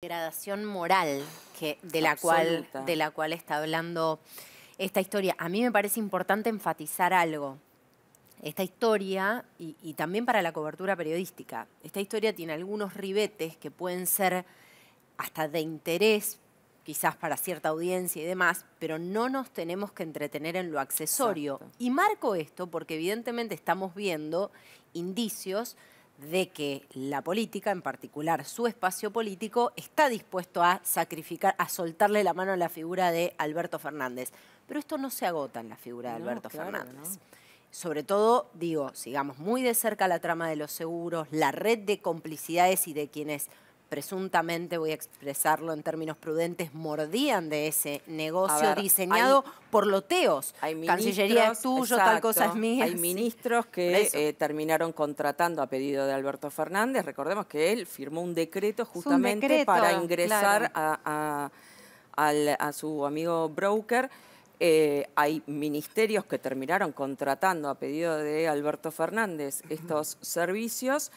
degradación moral de, la cual, de la cual está hablando esta historia. A mí me parece importante enfatizar algo. Esta historia, y, también para la cobertura periodística, esta historia tiene algunos ribetes que pueden ser hasta de interés, quizás para cierta audiencia y demás, pero no nos tenemos que entretener en lo accesorio. Y marco esto porque evidentemente estamos viendo indicios de que la política, en particular su espacio político, está dispuesto a sacrificar, a soltarle la mano a la figura de Alberto Fernández. Pero esto no se agota en la figura de Alberto Fernández. Sobre todo, digo, sigamos muy de cerca la trama de los seguros, la red de complicidades y de quienes presuntamente, voy a expresarlo en términos prudentes, mordían de ese negocio diseñado por loteos. Hay Cancillería es tuyo, tal cosa es mía. Hay ministros que eh, terminaron contratando a pedido de Alberto Fernández. Recordemos que él firmó un decreto justamente para ingresar a, su amigo broker. Eh, hay ministerios que terminaron contratando a pedido de Alberto Fernández estos servicios.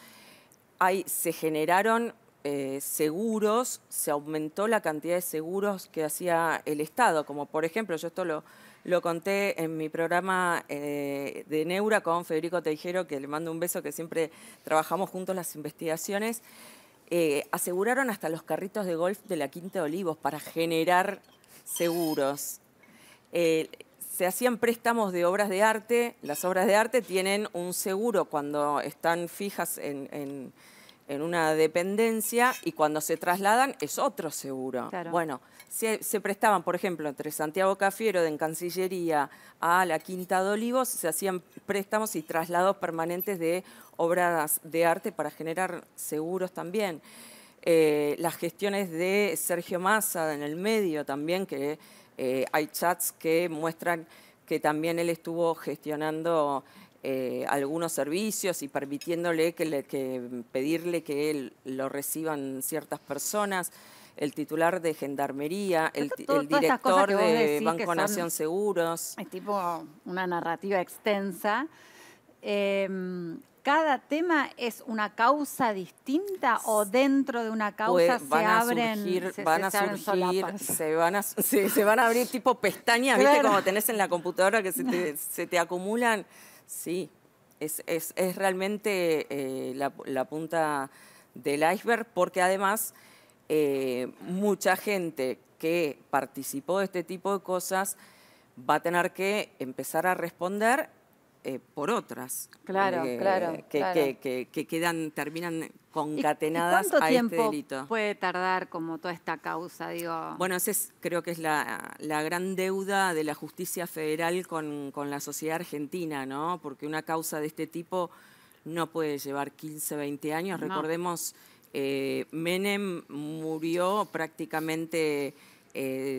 Hay, se generaron eh, seguros, se aumentó la cantidad de seguros que hacía el Estado, como por ejemplo, yo esto lo, conté en mi programa eh, de Neura con Federico Tejero, que le mando un beso, que siempre trabajamos juntos las investigaciones, eh, aseguraron hasta los carritos de golf de la Quinta de Olivos para generar seguros. se hacían préstamos de obras de arte, las obras de arte tienen un seguro cuando están fijas en en una dependencia y cuando se trasladan es otro seguro. Bueno, se, prestaban, por ejemplo, entre Santiago Cafiero de en Cancillería a la Quinta de Olivos, se hacían préstamos y traslados permanentes de obras de arte para generar seguros también. Eh, las gestiones de Sergio Massa en el medio también, que eh, hay chats que muestran que también él estuvo gestionando eh, algunos servicios y permitiéndole que, pedirle que él, lo reciban ciertas personas, el titular de Gendarmería, el, director de Banco Nación Seguros. Es tipo una narrativa extensa. Em, ¿Cada tema es una causa distinta o dentro de una causa se abren? se, van a surgir, se van a, abrir tipo pestañas, ¿viste? Como tenés en la computadora que se te acumulan. Sí, es, realmente eh, la, punta del iceberg porque además eh, mucha gente que participó de este tipo de cosas va a tener que empezar a responder eh, por otras. Claro, eh, claro, que, Que, quedan, terminan concatenadas cuánto este tiempo puede tardar como toda esta causa? Digo... Bueno, esa es, creo que es la, la, gran deuda de la justicia federal con, con la sociedad argentina, ¿no? Porque una causa de este tipo no puede llevar 15, 20 años. Recordemos, eh, Menem murió prácticamente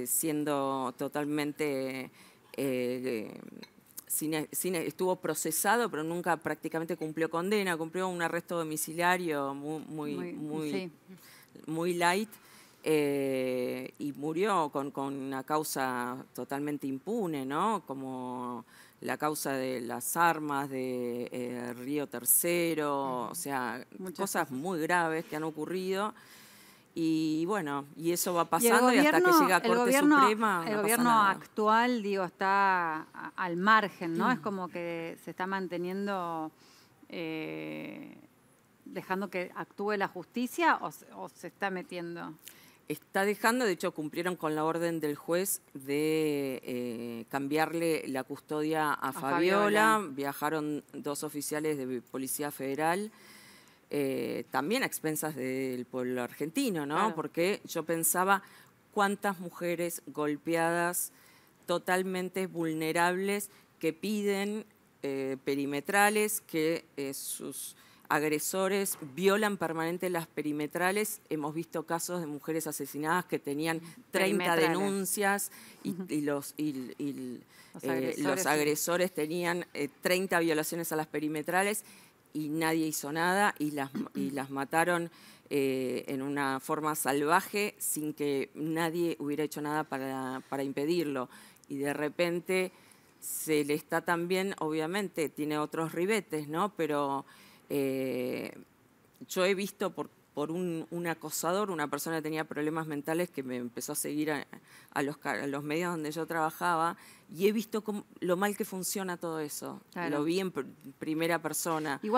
siendo totalmente e, e, estuvo procesado, pero nunca prácticamente cumplió condena, cumplió un arresto domiciliario muy, muy, muy, light. Eh, y murió con, una causa totalmente impune, ¿no? Como la causa de las armas de eh, Río Tercero, o sea, cosas muy graves que han ocurrido. Y bueno, y eso va pasando y, hasta que llega a Corte gobierno, Suprema. El gobierno actual, digo, está al margen, ¿no? Es mm. como que se está manteniendo, eh, dejando que actúe la justicia o, se está metiendo está dejando, de hecho cumplieron con la orden del juez de eh, cambiarle la custodia a, Fabiola. viajaron dos oficiales de Policía Federal eh, también a expensas del pueblo argentino, ¿no? Porque yo pensaba cuántas mujeres golpeadas, totalmente vulnerables, que piden eh, perimetrales, que eh, sus agresores violan permanentemente las perimetrales. Hemos visto casos de mujeres asesinadas que tenían 30 denuncias y, los, agresores, tenían 30 violaciones a las perimetrales y nadie hizo nada y las, y las mataron eh, en una forma salvaje sin que nadie hubiera hecho nada para, para impedirlo. Y de repente se le está también, obviamente, tiene otros ribetes, ¿no? Pero eh, yo he visto por, por un, acosador, una persona que tenía problemas mentales que me empezó a seguir a, los, medios donde yo trabajaba y he visto lo mal que funciona todo eso. Lo vi en primera persona.